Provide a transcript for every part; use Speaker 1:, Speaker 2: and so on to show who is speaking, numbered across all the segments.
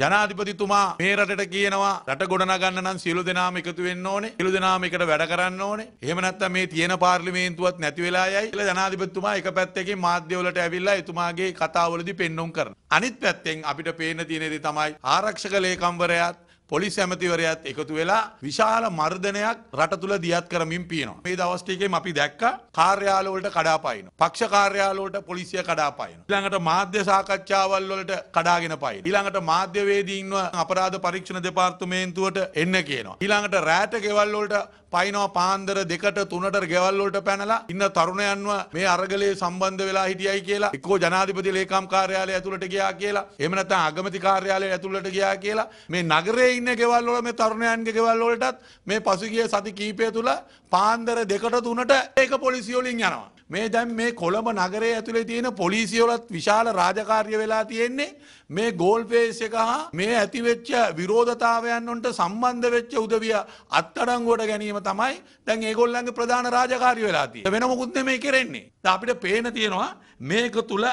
Speaker 1: ජනාධිපතිතුමා මේ රටට කියනවා රට ගොඩනගන්න නම් සියලු දෙනාම එකතු වෙන්න ඕනේ. සියලු දෙනාම එකට වැඩ කරන්න ඕනේ. එහෙම නැත්නම් මේ තියෙන පාර්ලිමේන්තුවත් නැති වෙලා යයි කියලා ජනාධිපතිතුමා එක පැත්තකින් මාධ්‍යවලට ඇවිල්ලා එතුමාගේ කතාවලදී පෙන්눔 කරනවා. අනිත් පැත්තෙන් අපිට පේන්න තියෙන දේ තමයි ආරක්ෂක ලේකම්වරයාත් පොලිස් ඇමතිවරයත් එකතු වෙලා විශාල මර්ධනයක් රට තුළ දියත් කරමින් පියනවා. මේ දවස් ටිකේම අපි දැක්ක කාර්යාලවලට කඩාපයින්. පක්ෂ කාර්යාලවලට පොලිසිය කඩාපයින්. ඊළඟට මාධ්‍ය සාකච්ඡාවල් වලට කඩාගෙන පයින්. ඊළඟට මාධ්‍ය වේදීන්ව අපරාධ පරීක්ෂණ දෙපාර්තමේන්තුවට එන්න කියනවා. ඊළඟට රැට ගෙවල් වලට පයිනවා පාන්දර දෙකට තුනට ගෙවල් වලට පැනලා ඉන්න තරුණයන්ව මේ අරගලයේ සම්බන්ධ වෙලා හිටියයි කියලා එක්කෝ ජනාධිපති ලේකම් කාර්යාලය ඇතුළට ගියා කියලා එහෙම නැත්නම් අගමැති කාර්යාලය ඇතුළට ගියා කියලා මේ නගරයේ ඉන්න ගෙවල් වල මේ තරුණයන්ගේ ගෙවල් වලටත් මේ පසුගිය සති කීපය තුල පාන්දර දෙකට තුනට ඒක පොලිසිය වලින් යනවා. මේ දැන් මේ කොළඹ නගරයේ ඇතුලේ තියෙන පොලිසිය වලත් විශාල රාජකාරිය වෙලා තියෙන්නේ මේ ගෝල් ෆේස් එක හා මේ ඇතිවෙච්ච විරෝධතාවයන් වලට සම්බන්ධ වෙච්ච උදවිය අත්අඩංගුවට ගැනීම තමයි දැන් ඒගොල්ලන්ගේ ප්‍රධාන රාජකාරිය වෙලා තියෙන්නේ. වෙන මොකුත් නෙමෙයි කරන්නේ. අපිට පේන තියෙනවා මේක තුල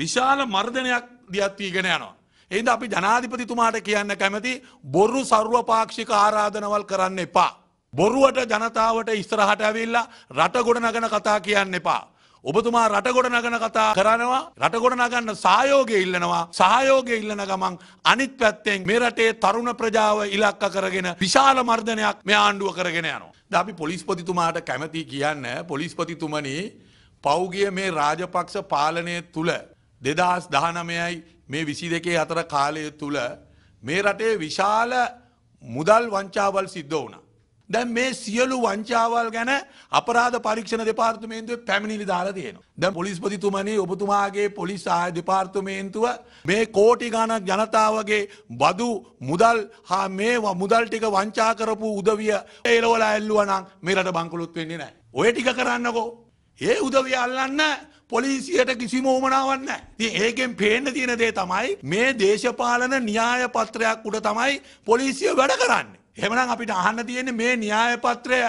Speaker 1: විශාල මර්ධනයක් දියත් වීගෙන යනවා. එහිද අපි ජනාධිපතිතුමාට කියන්න කැමති බොරු සර්වපාක්ෂික ආරාධනවල් කරන්න එපා. බොරුවට ජනතාවට ඉස්තරහට ඇවිල්ලා රට ගොඩනගන කතා කියන්න එපා. ඔබතුමා රට ගොඩනගන කතා කරනවා රට ගොඩනගන්න සහයෝගය ඉල්ලනවා සහයෝගය ඉල්ලන ගමන් අනිත් පැත්තෙන් මේ රටේ තරුණ ප්‍රජාව ඉලක්ක කරගෙන විශාල මර්ධනයක් මේ ආණ්ඩුව කරගෙන යනවා. ද අපි පොලිස්පතිතුමාට කැමති කියන්න පොලිස්පතිතුමනි පෞගිය මේ රාජපක්ෂ පාලනය තුළ දෙදහස් දහනමයයි මේ විසි දෙකේ අතර කාලය තුළ මේ රටේ විශාල මුදල් වංචාවල් සිද්ධ වුණ. දැන් මේ සියලු වංචාවල් ගැන අපරාධ පරීක්ෂණ දෙපාර්තමේන්තුව පැමිණිලි දාලා තියෙනවා. දැන් පොලිස්පතිතුමනි ඔබතුමාගේ පොලිස් ආය දෙපාර්තමේන්තුව මේ කෝටි ගණක් ජනතාවගේ බදු මුදල් හා මේ මුදල් ටික වංචා කරපු උදවිය එලවලා ඇල්ලුවා නම් මේ රට බංකොලොත් වෙන්නේ නැහැ. ඔය ටික කරන්නකෝ ඒ උදවිය අල්ලන්න පොලිසියට කිසිම උමනාවක් නැහැ. ඉතින් ඒකෙන් පේන්න තියෙන දේ තමයි මේ දේශපාලන න්‍යාය පත්‍රයක් උඩ තමයි පොලිසිය වැඩ කරන්නේ. එහෙමනම් අපිට අහන්න තියෙන්නේ මේ න්‍යාය පත්‍රය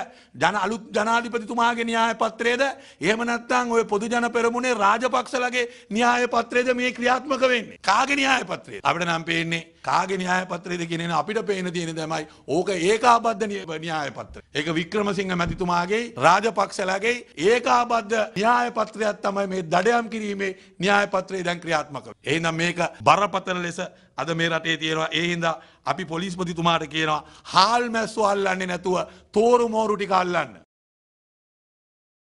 Speaker 1: ජන අලුත් ජනාධිපතිතුමාගේ න්‍යාය පත්‍රයේද එහෙම නැත්නම් ওই පොදු ජන පෙරමුණේ රාජපක්ෂලගේ න්‍යාය පත්‍රයේද මේ ක්‍රියාත්මක වෙන්නේ? කාගේ න්‍යාය පත්‍රයේද? අපිට නම් පේන්නේ කාගේ න්‍යාය පත්‍රයේද කියන එක අපිට පේන තියෙන තමයි ඕක ඒකාබද්ධ න්‍යාය පත්‍රය. ඒක වික්‍රමසිංහ මැතිතුමාගේ රාජපක්ෂලාගේ ඒකාබද්ධ න්‍යාය පත්‍රයක් තමයි මේ දඩයම් කිරීමේ න්‍යාය පත්‍රය දැන් ක්‍රියාත්මක වෙන්නේ. එහෙනම් මේක බරපතල ලෙස අද මේ රටේ තියෙනවා. ඒ හින්දා අපි පොලිස්පතිතුමාට කියනවා හාල් මැස්සෝ අල්ලන්නේ නැතුව තෝරු මෝරු ටික අල්ලන්න.